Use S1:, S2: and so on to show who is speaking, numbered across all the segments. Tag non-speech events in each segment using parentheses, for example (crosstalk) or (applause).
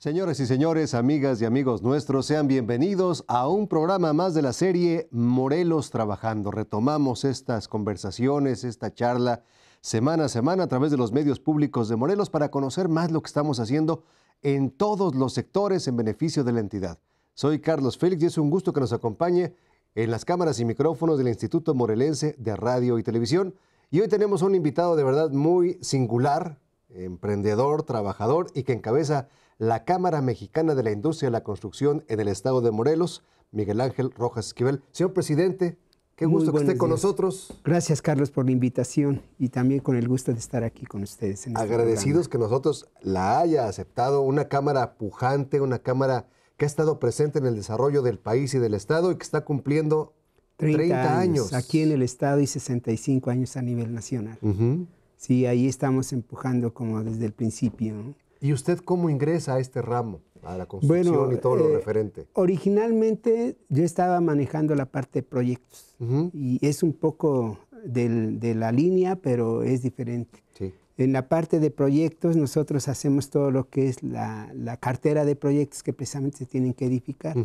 S1: Señores y señores, amigas y amigos nuestros, sean bienvenidos a un programa más de la serie Morelos Trabajando. Retomamos estas conversaciones, esta charla semana a semana a través de los medios públicos de Morelos para conocer más lo que estamos haciendo en todos los sectores en beneficio de la entidad. Soy Carlos Félix y es un gusto que nos acompañe en las cámaras y micrófonos del Instituto Morelense de Radio y Televisión. Y hoy tenemos un invitado de verdad muy singular, emprendedor, trabajador y que encabeza la Cámara Mexicana de la Industria de la Construcción en el Estado de Morelos, Miguel Ángel Rojas Esquivel. Señor presidente, qué gusto que esté con
S2: nosotros. Gracias, Carlos, por la invitación y también con el gusto de estar aquí con ustedes. Este Agradecidos
S1: que nosotros la haya aceptado, una Cámara pujante, una Cámara que ha estado presente en el desarrollo del país y del Estado y que está cumpliendo
S2: 30, años, aquí en el Estado y 65 años a nivel nacional. Sí, ahí estamos empujando como desde el principio. ¿Y usted cómo ingresa a este ramo, a la construcción y todo lo eh, referente? Originalmente yo estaba manejando la parte de proyectos y es un poco de la línea, pero es diferente. Sí. En la parte de proyectos nosotros hacemos todo lo que es la, cartera de proyectos que precisamente se tienen que edificar.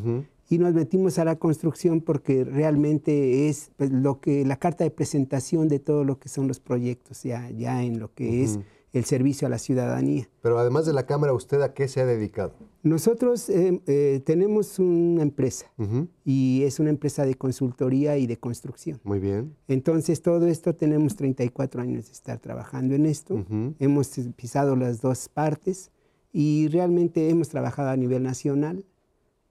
S2: Y nos metimos a la construcción porque realmente es pues, lo que la carta de presentación de todo lo que son los proyectos, ya, ya en lo que es el servicio a la ciudadanía. Pero además de la Cámara,
S1: ¿usted a qué se ha dedicado?
S2: Nosotros eh, eh, tenemos una empresa y es una empresa de consultoría y de construcción. Muy bien. Entonces, todo esto tenemos 34 años de estar trabajando en esto. Hemos pisado las dos partes y realmente hemos trabajado a nivel nacional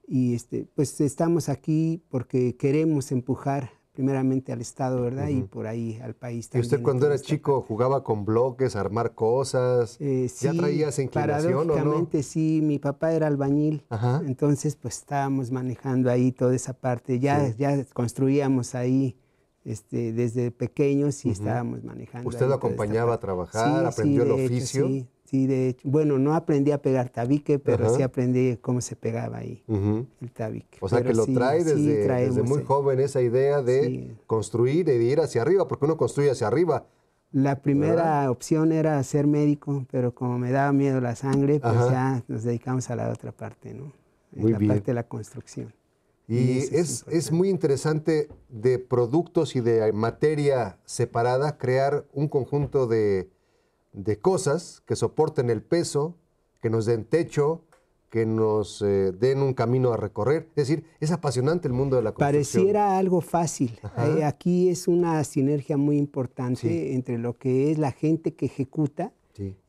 S2: y este, pues estamos aquí porque queremos empujar primeramente al Estado, ¿verdad? Y por ahí al
S1: país también. ¿Y usted cuando era chico jugaba con bloques, armar cosas? Eh, sí. ¿Ya traías inclinación o no?
S2: sí. Mi papá era albañil, entonces pues estábamos manejando ahí toda esa parte. Ya, ya construíamos ahí este, desde pequeños y estábamos manejando. ¿Usted lo acompañaba a trabajar, aprendió el oficio? Hecho, sí, y de hecho. Bueno, no aprendí a pegar tabique, pero sí aprendí cómo se pegaba ahí el tabique. O sea que lo trae desde, desde muy
S1: joven esa idea de construir y de ir hacia arriba, porque uno construye hacia arriba. La primera
S2: opción era ser médico, pero como me daba miedo la sangre, pues ya nos dedicamos a la otra parte, ¿no? la parte de la construcción. Y, es,
S1: es, es muy interesante de productos y de materia separada crear un conjunto de de cosas que soporten el peso, que nos den techo, que nos eh, den un camino a recorrer. Es decir, es apasionante el mundo de la construcción.
S2: Pareciera algo fácil. Eh, aquí es una sinergia muy importante entre lo que es la gente que ejecuta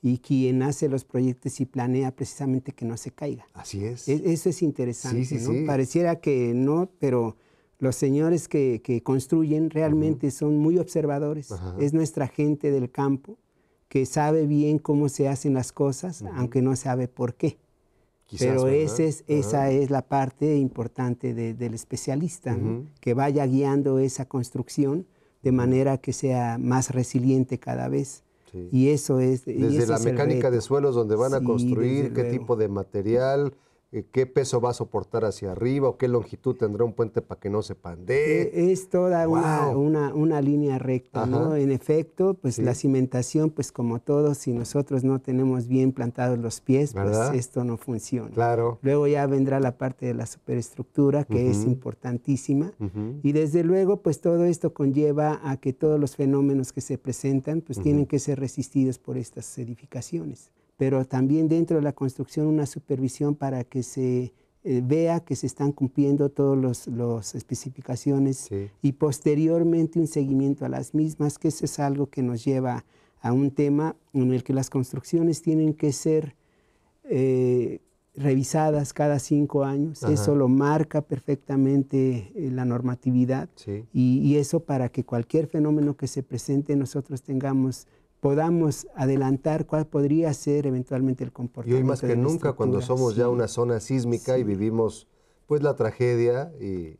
S2: y quien hace los proyectos y planea precisamente que no se caiga. Así es. E-, eso es interesante. Pareciera que no, pero los señores que, construyen realmente son muy observadores. Es nuestra gente del campo que sabe bien cómo se hacen las cosas, aunque no sabe por qué.
S1: Pero ah. esa
S2: es la parte importante del especialista, que vaya guiando esa construcción de manera que sea más resiliente cada vez. Y eso es... Desde la mecánica de
S1: suelos donde van a construir, qué tipo de material, eh, qué peso va a soportar hacia arriba o qué longitud tendrá un puente para que no se pandee.
S2: E-, es toda una, una, línea recta, ¿no? En efecto, pues la cimentación, pues como todo, si nosotros no tenemos bien plantados los pies, pues esto no funciona. Claro. Luego ya vendrá la parte de la superestructura, que es importantísima. Y desde luego, pues todo esto conlleva a que todos los fenómenos que se presentan, pues tienen que ser resistidos por estas edificaciones pero también dentro de la construcción una supervisión para que se eh, vea que se están cumpliendo todas las especificaciones y posteriormente un seguimiento a las mismas, que eso es algo que nos lleva a un tema en el que las construcciones tienen que ser eh, revisadas cada cinco años. Eso lo marca perfectamente eh, la normatividad y, eso para que cualquier fenómeno que se presente nosotros tengamos podamos adelantar cuál podría ser eventualmente el comportamiento. Y hoy más que nunca, cuando somos ya una
S1: zona sísmica y vivimos pues la tragedia
S2: y,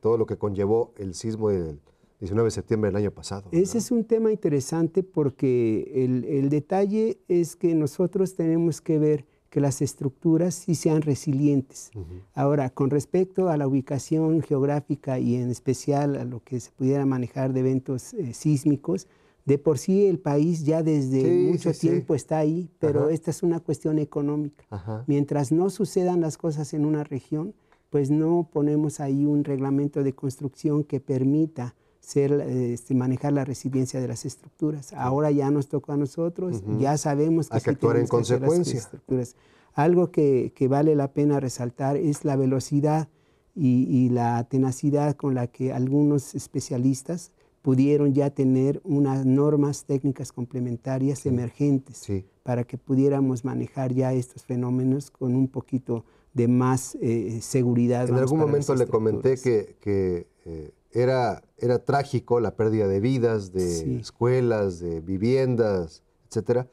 S2: todo lo que conllevó el sismo del 19 de septiembre del año pasado. Ese es un tema interesante porque el, detalle es que nosotros tenemos que ver que las estructuras sí sean resilientes. Ahora, con respecto a la ubicación geográfica y en especial a lo que se pudiera manejar de eventos eh, sísmicos, de por sí el país ya desde mucho tiempo está ahí, pero esta es una cuestión económica. Mientras no sucedan las cosas en una región, pues no ponemos ahí un reglamento de construcción que permita ser, este, manejar la resiliencia de las estructuras. Ahora ya nos tocó a nosotros, ya sabemos que, Hay que actuar en consecuencia. estructuras. Algo que, vale la pena resaltar es la velocidad y la tenacidad con la que algunos especialistas pudieron ya tener unas normas técnicas complementarias emergentes para que pudiéramos manejar ya estos fenómenos con un poquito de más eh, seguridad. En algún momento le comenté
S1: que, que eh, era, era trágico la pérdida de vidas, de escuelas, de viviendas, etcétera,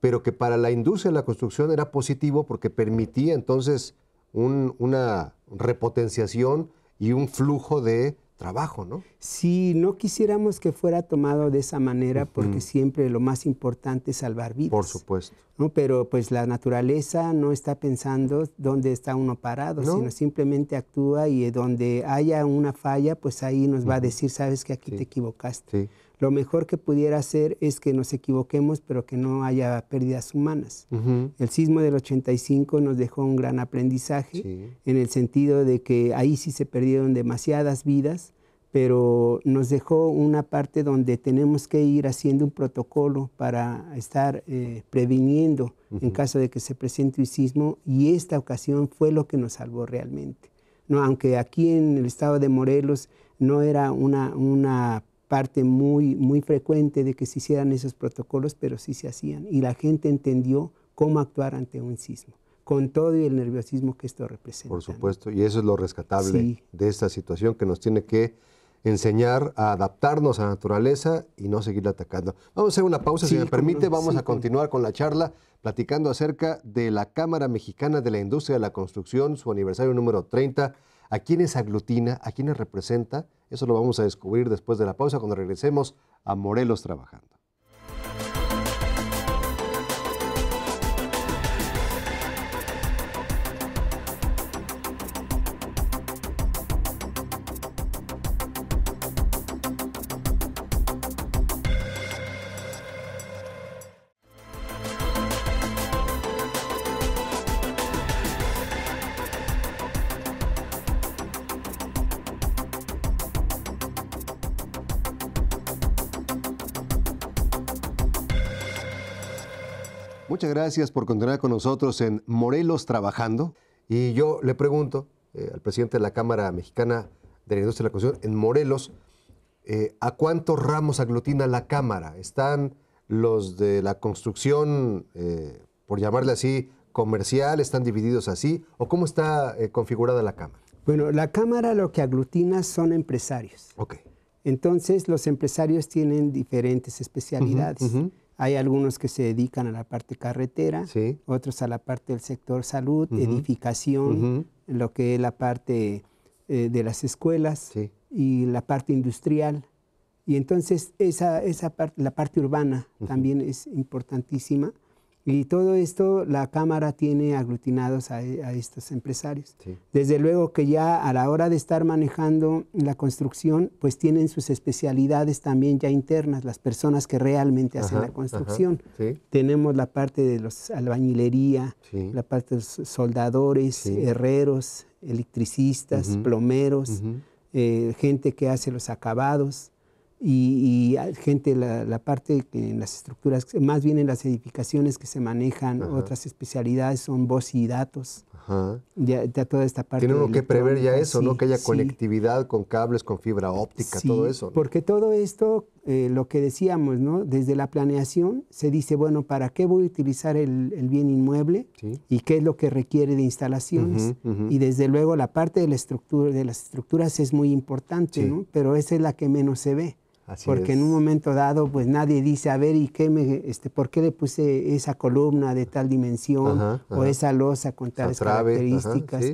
S1: pero que para la industria de la construcción era positivo porque permitía entonces una repotenciación
S2: y un flujo de trabajo, ¿no? Si no quisiéramos que fuera tomado de esa manera porque siempre lo más importante es salvar vidas. Por supuesto. ¿no? Pero pues la naturaleza no está pensando dónde está uno parado, sino simplemente actúa y eh, donde haya una falla, pues ahí nos va a decir, sabes que aquí te equivocaste. Sí lo mejor que pudiera hacer es que nos equivoquemos, pero que no haya pérdidas humanas. El sismo del 85 nos dejó un gran aprendizaje en el sentido de que ahí sí se perdieron demasiadas vidas, pero nos dejó una parte donde tenemos que ir haciendo un protocolo para estar eh, previniendo en caso de que se presente un sismo y esta ocasión fue lo que nos salvó realmente. No, aunque aquí en el estado de Morelos no era una, una parte muy, muy frecuente de que se hicieran esos protocolos, pero sí se hacían. Y la gente entendió cómo actuar ante un sismo, con todo y el nerviosismo que esto
S1: representa. Por supuesto, y eso es lo rescatable de esta situación que nos tiene que enseñar a adaptarnos a la naturaleza y no seguirla atacando. Vamos a hacer una pausa, si me permite, vamos a continuar con la charla platicando acerca de la Cámara Mexicana de la Industria de la Construcción, su aniversario número 30 a quiénes aglutina, a quiénes representa. Eso lo vamos a descubrir después de la pausa cuando regresemos a Morelos Trabajando. Muchas gracias por continuar con nosotros en Morelos Trabajando. Y yo le pregunto eh, al presidente de la Cámara Mexicana de la Industria de la Construcción en Morelos, eh, ¿a cuántos ramos aglutina la Cámara? ¿Están los de la construcción, eh, por llamarle así,
S2: comercial? ¿Están divididos así? ¿O cómo está configurada la Cámara? Bueno, la Cámara lo que aglutina son empresarios. Ok. Entonces, los empresarios tienen diferentes especialidades. Hay algunos que se dedican a la parte carretera, otros a la parte del sector salud, edificación, lo que es la parte eh, de las escuelas y la parte industrial. Y entonces esa, esa parte, la parte urbana también es importantísima y todo esto, la Cámara tiene aglutinados a, e, estos empresarios. Desde luego que ya a la hora de estar manejando la construcción, pues tienen sus especialidades también ya internas, las personas que realmente hacen la construcción. Tenemos la parte de los albañilería, la parte de los soldadores, herreros, electricistas, plomeros, eh, gente que hace los acabados y, y gente, la, parte en las estructuras, más bien en las edificaciones que se manejan, otras especialidades son voz y datos. Ya, toda esta parte. Tiene que prever ya eso, ¿no? Que haya
S1: conectividad con cables, con fibra óptica, todo eso.
S2: Porque todo esto, eh, lo que decíamos, ¿no? Desde la planeación se dice, bueno, ¿para qué voy a utilizar el, bien inmueble? ¿Y qué es lo que requiere de instalaciones? Y desde luego la parte de, la estructura, de las estructuras es muy importante, Pero esa es la que menos se ve porque en un momento dado, pues nadie dice, a ver, ¿y qué me, este, por qué le puse esa columna de tal dimensión o esa losa con tales características?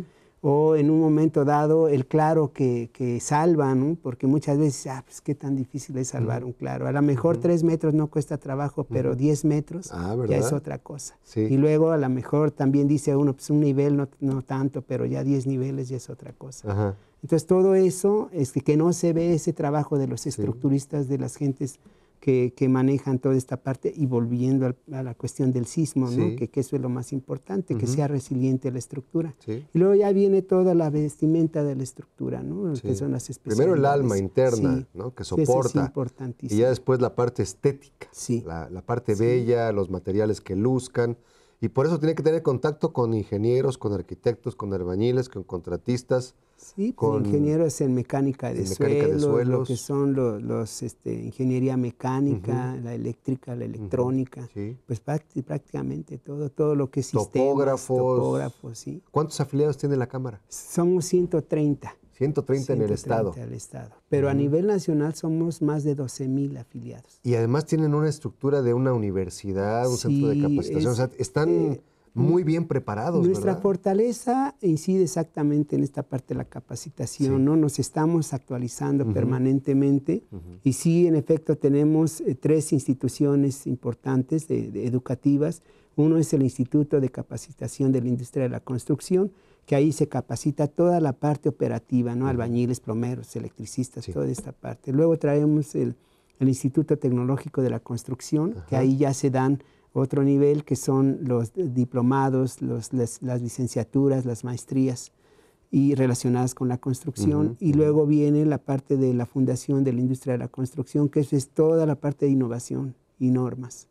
S2: O en un momento dado, el claro que, que salva, porque muchas veces, ah, pues qué tan difícil es salvar un claro. A lo mejor tres metros no cuesta trabajo, pero diez metros ah, ya es otra cosa. Y luego a lo mejor también dice uno, pues un nivel no, tanto, pero ya diez niveles ya es otra cosa. Entonces, todo eso, es este, que, no se ve ese trabajo de los estructuristas, de las gentes que, que manejan toda esta parte, y volviendo a la cuestión del sismo, ¿no? que, eso es lo más importante, que sea resiliente la estructura. Y luego ya viene toda la vestimenta de la estructura, ¿no? que son las Primero el alma interna, ¿no? que soporta.
S1: Es y ya después la parte estética, la parte bella, los materiales que luzcan. Y por eso tiene que tener contacto con ingenieros, con arquitectos, con albañiles, con contratistas. Sí, pues, con
S2: ingenieros en mecánica de, suelos, lo que son los, este, ingeniería mecánica, la eléctrica, la electrónica, pues prácticamente todo, todo lo que es sistemas, topógrafos, topógrafos, sí. ¿Cuántos afiliados tiene la cámara? Somos 130. 130, en el Estado. Pero a nivel nacional somos más de 12 mil afiliados. Y
S1: además tienen una estructura de una universidad, un centro de capacitación. o sea, están eh, muy bien preparados. Nuestra
S2: fortaleza incide exactamente en esta parte de la capacitación, ¿no? Nos estamos actualizando permanentemente y sí, en efecto, tenemos eh, tres instituciones importantes educativas. Uno es el Instituto de Capacitación de la Industria de la Construcción, que ahí se capacita toda la parte operativa, ¿no? Albañiles, plomeros, electricistas, toda esta parte. Luego traemos el, Instituto Tecnológico de la Construcción, que ahí ya se dan otro nivel, que son los diplomados, las, licenciaturas, las maestrías y relacionadas con la construcción. y luego viene la parte de la fundación de la industria de la construcción, que es toda la parte de innovación y normas.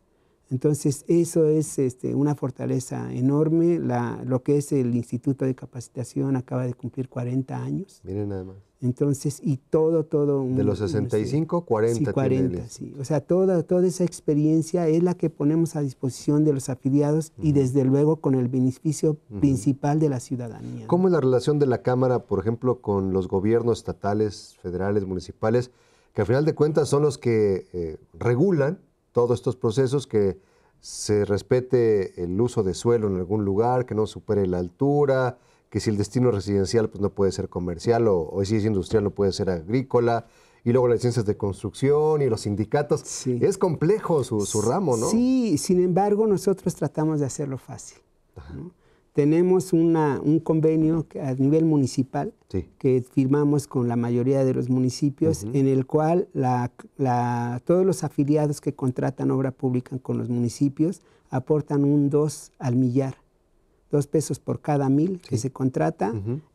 S2: Entonces, eso es este, una fortaleza enorme. lo que es el Instituto de Capacitación acaba de cumplir 40 años. Miren nada más. Entonces, y todo, todo... de los 65, este, 40. Sí, 40, sí. O sea, toda, toda esa experiencia es la que ponemos a disposición de los afiliados y desde luego con el beneficio principal de la ciudadanía.
S1: ¿Cómo es la relación de la Cámara, por ejemplo, con los gobiernos estatales, federales, municipales, que al final de cuentas son los que eh, regulan todos estos procesos, que se respete el uso de suelo en algún lugar, que no supere la altura, que si el destino es residencial pues no puede ser comercial o, si es industrial no puede ser agrícola y luego las ciencias de construcción y los sindicatos. Es
S2: complejo su, su, ramo, ¿no? Sí, sin embargo, nosotros tratamos de hacerlo fácil. ¿no? tenemos un convenio a nivel municipal que firmamos con la mayoría de los municipios, en el cual la, todos los afiliados que contratan obra pública con los municipios aportan un 2 al millar, dos pesos por cada mil que se contrata.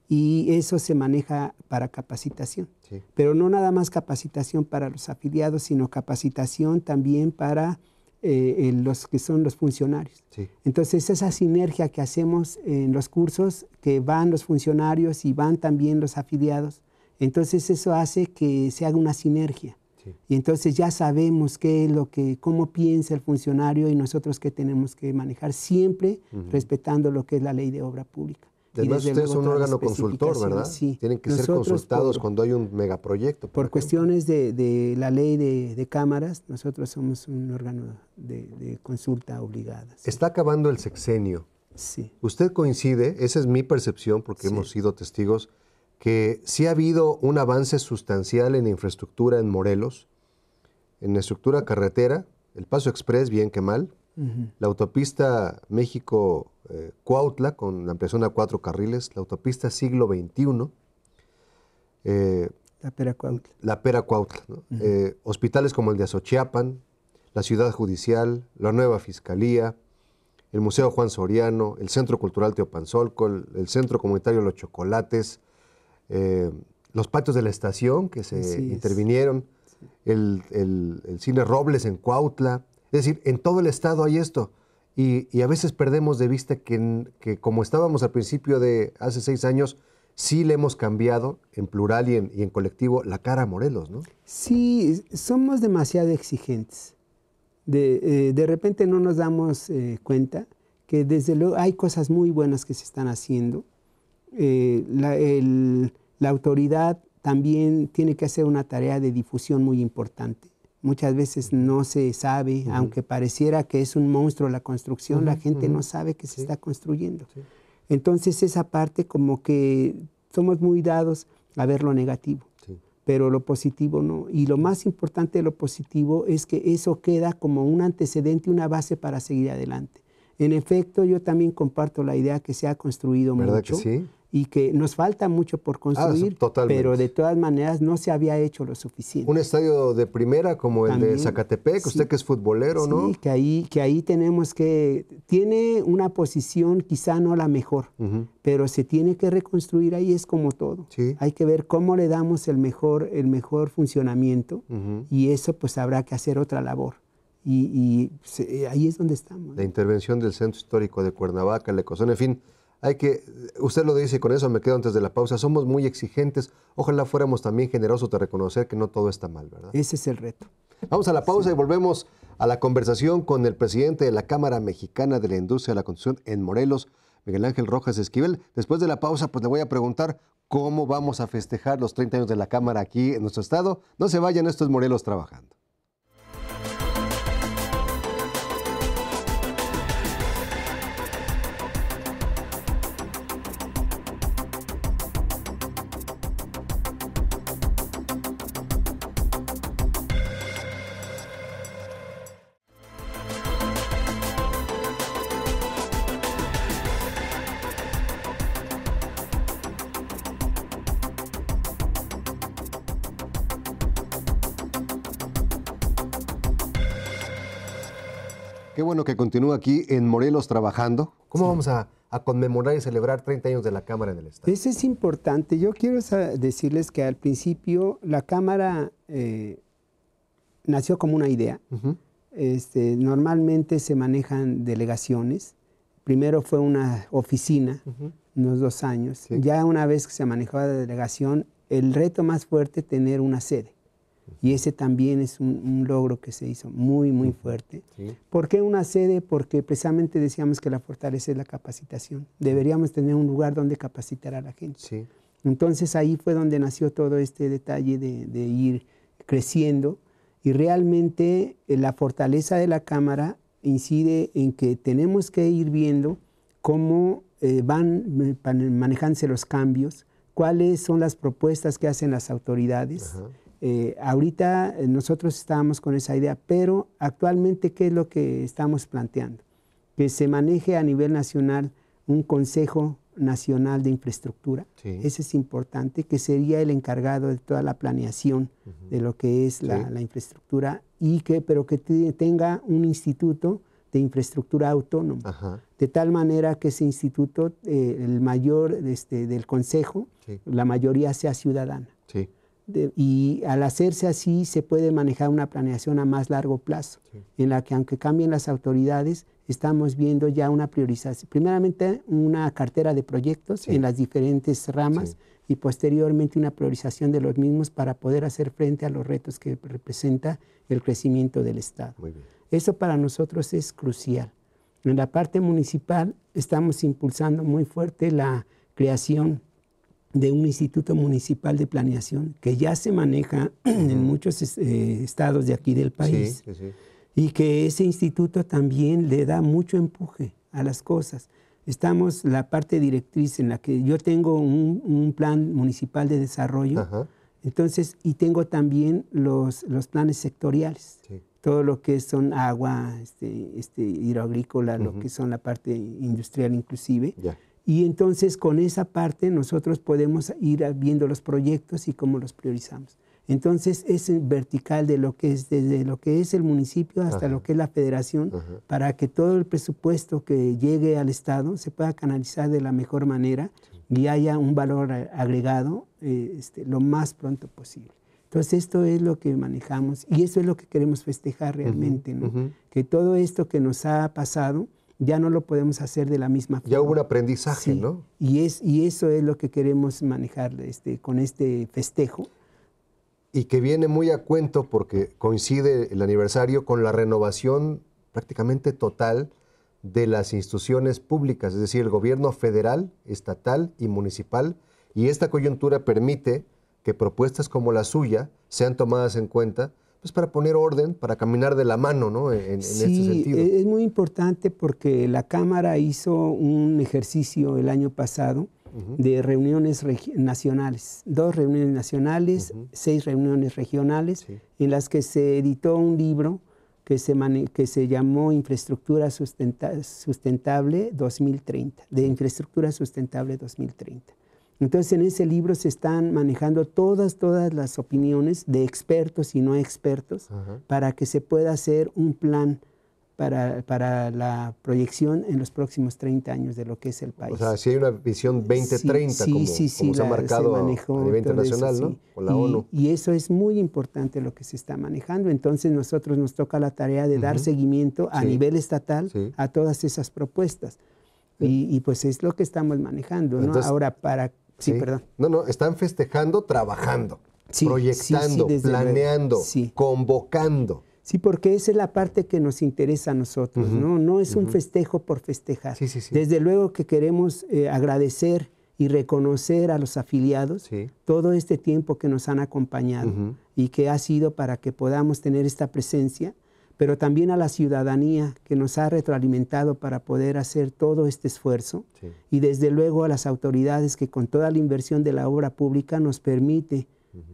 S2: Y eso se maneja para capacitación. Pero no nada más capacitación para los afiliados, sino capacitación también para eh, los que son los funcionarios. Entonces, esa sinergia que hacemos en los cursos, que van los funcionarios y van también los afiliados, entonces eso hace que se haga una sinergia. Y entonces ya sabemos qué es lo que, cómo piensa el funcionario y nosotros qué tenemos que manejar, siempre respetando lo que es la ley de obra pública. Además, usted un órgano consultor, ¿verdad? Sí. Tienen que ser consultados cuando hay un megaproyecto. Por, cuestiones de, la ley de, cámaras, nosotros somos un órgano de, consulta obligada.
S1: Está acabando el sexenio. Sí. Usted coincide, esa es mi percepción, porque hemos sido testigos, que sí ha habido un avance sustancial en infraestructura en Morelos, en la estructura carretera, el paso express, bien que mal, la autopista México-Cuautla, eh, con la ampliación a cuatro carriles, la autopista siglo XXI. Eh, la Pera Cuautla. Eh, hospitales como el de Azochiapan, la Ciudad Judicial, la Nueva Fiscalía, el Museo Juan Soriano, el Centro Cultural Teopanzolco, el, Centro Comunitario Los Chocolates, los patios de la estación que se intervinieron, el, el, Cine Robles en Cuautla, es decir, en todo el Estado hay esto. Y, a veces perdemos de vista que, como estábamos al principio de hace seis años, sí le hemos cambiado, en plural y en, colectivo, la cara a Morelos, ¿no?
S2: Sí, somos demasiado exigentes. Eh, de, repente no nos damos eh, cuenta que desde luego hay cosas muy buenas que se están haciendo. Eh, la, la autoridad también tiene que hacer una tarea de difusión muy importante muchas veces no se sabe, aunque pareciera que es un monstruo la construcción, la gente no sabe que se está construyendo. Entonces esa parte como que somos muy dados a ver lo negativo, pero lo positivo no. Y lo más importante de lo positivo es que eso queda como un antecedente, una base para seguir adelante. En efecto, yo también comparto la idea que se ha construido ¿verdad mucho. sí? y que nos falta mucho por ah, construir, pero de todas maneras no se había hecho lo suficiente.
S1: Un estadio de primera como el de Zacatepec, usted que es futbolero, ¿no? Sí, que
S2: ahí, que ahí tenemos que, tiene una posición quizá no la mejor, pero se tiene que reconstruir ahí, es como todo. Hay que ver cómo le damos el mejor, el mejor funcionamiento y eso pues habrá que hacer otra labor. Y, pues, eh, ahí es donde estamos.
S1: La intervención del Centro Histórico de Cuernavaca, el ecuación, en fin hay que, usted lo dice con eso me quedo antes de la pausa, somos muy exigentes, ojalá fuéramos también generosos de reconocer que no todo está mal, ¿verdad? Ese es el reto. Vamos a la pausa y volvemos a la conversación con el presidente de la Cámara Mexicana de la Industria de la Construcción en Morelos, Miguel Ángel Rojas Esquivel. Después de la pausa, pues le voy a preguntar cómo vamos a festejar los 30 años de la Cámara aquí en nuestro estado. No se vayan, esto es Morelos trabajando. Qué bueno que continúa aquí en Morelos trabajando.
S2: ¿Cómo vamos a, conmemorar y celebrar
S1: 30 años de la Cámara del
S2: Estado? Eso es importante. Yo quiero decirles que al principio la Cámara eh, nació como una idea. Este, normalmente se manejan delegaciones. Primero fue una oficina, unos dos años. Ya una vez que se manejaba la delegación, el reto más fuerte tener una sede. Y ese también es un, logro que se hizo muy, muy fuerte. porque ¿Por qué una sede? Porque precisamente decíamos que la fortaleza es la capacitación. Deberíamos tener un lugar donde capacitar a la gente. Entonces ahí fue donde nació todo este detalle de, ir creciendo y realmente eh, la fortaleza de la Cámara incide en que tenemos que ir viendo cómo eh, van eh, manejándose los cambios, cuáles son las propuestas que hacen las autoridades. Eh, ahorita eh, nosotros estábamos con esa idea, pero actualmente, ¿qué es lo que estamos planteando? Que se maneje a nivel nacional un Consejo Nacional de Infraestructura. Ese es importante, que sería el encargado de toda la planeación de lo que es la, infraestructura, y que, pero que tenga un instituto de infraestructura autónoma, de tal manera que ese instituto, eh, el mayor este, del consejo, la mayoría sea ciudadana y al hacerse así se puede manejar una planeación a más largo plazo, en la que aunque cambien las autoridades, estamos viendo ya una priorización. Primeramente una cartera de proyectos en las diferentes ramas y posteriormente una priorización de los mismos para poder hacer frente a los retos que representa el crecimiento del Estado. Eso para nosotros es crucial. En la parte municipal estamos impulsando muy fuerte la creación de un instituto municipal de planeación que ya se maneja (clears throat) en muchos eh, estados de aquí del país. Y que ese instituto también le da mucho empuje a las cosas. Estamos la parte directriz en la que yo tengo un, plan municipal de desarrollo, entonces, y tengo también los, los planes sectoriales. Todo lo que son agua, este, este hidroagrícola, lo que son la parte industrial inclusive. Ya y entonces con esa parte nosotros podemos ir viendo los proyectos y cómo los priorizamos. Entonces es vertical de lo que es desde lo que es el municipio hasta lo que es la federación para que todo el presupuesto que llegue al estado se pueda canalizar de la mejor manera y haya un valor agregado eh, este, lo más pronto posible. Entonces esto es lo que manejamos y eso es lo que queremos festejar realmente, Que todo esto que nos ha pasado ya no lo podemos hacer de la misma forma. Ya hubo un aprendizaje, ¿no? Y, es, y eso es lo que queremos manejar este, con este
S1: festejo. Y que viene muy a cuento porque coincide el aniversario con la renovación prácticamente total de las instituciones públicas, es decir, el gobierno federal, estatal y municipal. Y esta coyuntura permite que propuestas como la suya sean tomadas en cuenta pues para poner orden, para caminar de la mano, ¿no? En, este sentido.
S2: E-, es muy importante porque la Cámara hizo un ejercicio el año pasado de reuniones nacionales, dos reuniones nacionales, seis reuniones regionales, en las que se editó un libro que se, que se llamó Infraestructura Sustentable 2030, de Infraestructura Sustentable 2030. Entonces en ese libro se están manejando todas, todas las opiniones de expertos y no expertos para que se pueda hacer un plan para, la proyección en los próximos 30 años de lo que es el país. O
S1: sea, si hay una visión 2030 como, se ha marcado a nivel internacional, ¿no? la y, ONU.
S2: Y eso es muy importante lo que se está manejando. Entonces nosotros nos toca la tarea de dar seguimiento a nivel estatal a todas esas propuestas. Y, pues es lo que estamos manejando, Ahora, para Sí, perdón. No, no, están festejando trabajando, proyectando, planeando, convocando. Sí, porque esa es la parte que nos interesa a nosotros, ¿no? No es un festejo por festejar. Desde luego que queremos eh, agradecer y reconocer a los afiliados todo este tiempo que nos han acompañado y que ha sido para que podamos tener esta presencia pero también a la ciudadanía que nos ha retroalimentado para poder hacer todo este esfuerzo y desde luego a las autoridades que con toda la inversión de la obra pública nos permite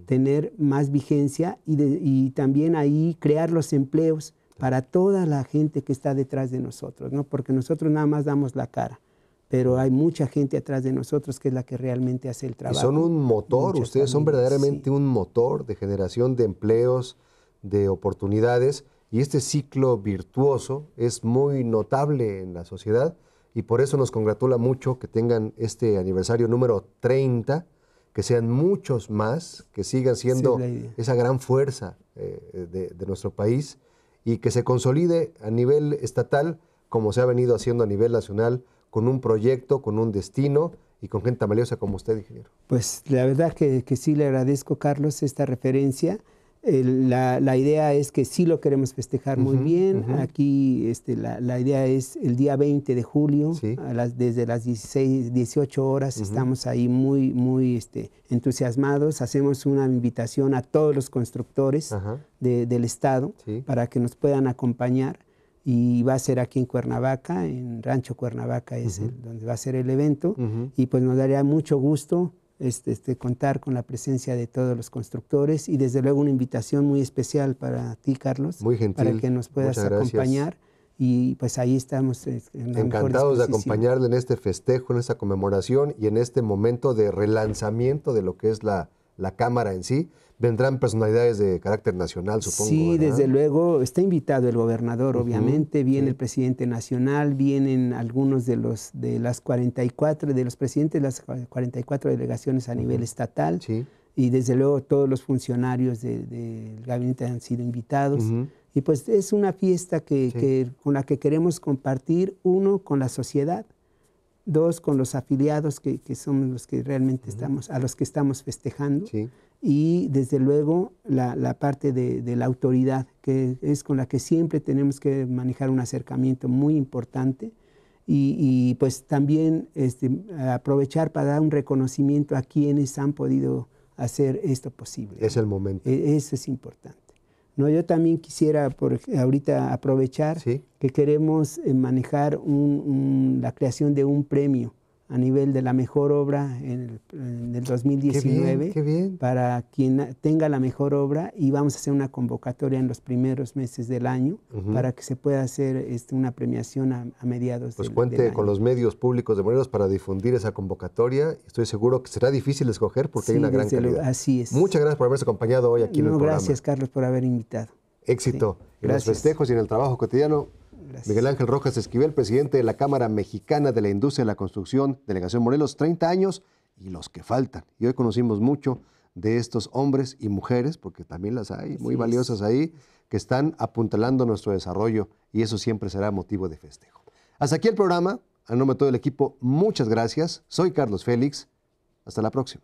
S2: tener más vigencia y, también ahí crear los empleos para toda la gente que está detrás de nosotros, ¿no? porque nosotros nada más damos la cara pero hay mucha gente atrás de nosotros que es la que realmente hace el trabajo. Y son un motor, ustedes son verdaderamente
S1: un motor de generación de empleos, de oportunidades y este ciclo virtuoso es muy notable en la sociedad y por eso nos congratula mucho que tengan este aniversario número 30, que sean muchos más, que sigan siendo esa gran fuerza eh, de, nuestro país y que se consolide a nivel estatal como se ha venido haciendo a nivel nacional con un proyecto, con un destino y con gente valiosa como usted, ingeniero.
S2: Pues la verdad que sí le agradezco, Carlos, esta referencia la, idea es que sí lo queremos festejar muy bien. Aquí este, la, idea es el día 20 de julio, a las, desde las 16, 18 horas, estamos ahí muy, muy este, entusiasmados. Hacemos una invitación a todos los constructores del Estado para que nos puedan acompañar. Y va a ser aquí en Cuernavaca, en Rancho Cuernavaca es el, donde va a ser el evento. Y pues nos daría mucho gusto este, este, contar con la presencia de todos los constructores y desde luego una invitación muy especial para ti, Carlos, para que nos puedas acompañar. Y pues ahí estamos. Eh, Encantados de acompañarle
S1: en este festejo, en esta conmemoración y en este momento de relanzamiento de lo que es la, la Cámara en sí. Vendrán personalidades de carácter nacional, supongo. Sí, desde
S2: luego. Está invitado el gobernador, obviamente. Viene el presidente nacional, vienen algunos de los de las 44, de los presidentes de las 44 delegaciones a nivel estatal. Y desde luego todos los funcionarios del de, gabinete han sido invitados. Y pues es una fiesta con la que queremos compartir, uno, con la sociedad, dos con los afiliados, que, que los que realmente estamos, a los que estamos festejando, y desde luego la, parte de, la autoridad, que es con la que siempre tenemos que manejar un acercamiento muy importante, y, y pues también este, aprovechar para dar un reconocimiento a quienes han podido hacer esto posible. Es el momento. E, eso es importante. No, yo también quisiera por, ahorita aprovechar que queremos eh, manejar la creación de un premio a nivel de la mejor obra en el, 2019 bien, para quien tenga la mejor obra y vamos a hacer una convocatoria en los primeros meses del año para que se pueda hacer este, una premiación a, mediados pues del, cuente con
S1: los medios públicos de Morelos para difundir esa convocatoria. Estoy seguro que será difícil escoger porque hay una gran calidad.
S2: así es. Muchas gracias por haberse acompañado hoy aquí en el gracias, programa. Gracias Carlos por haber invitado.
S1: Éxito gracias en los festejos y en el trabajo cotidiano. Miguel Ángel Rojas Esquivel, presidente de la Cámara Mexicana de la Industria de la Construcción, Delegación Morelos, 30 años y los que faltan. Y hoy conocimos mucho de estos hombres y mujeres, porque también las hay, muy valiosas ahí, que están apuntalando nuestro desarrollo y eso siempre será motivo de festejo. Hasta aquí el programa. A nombre de todo el equipo, muchas gracias. Soy Carlos Félix. Hasta la próxima.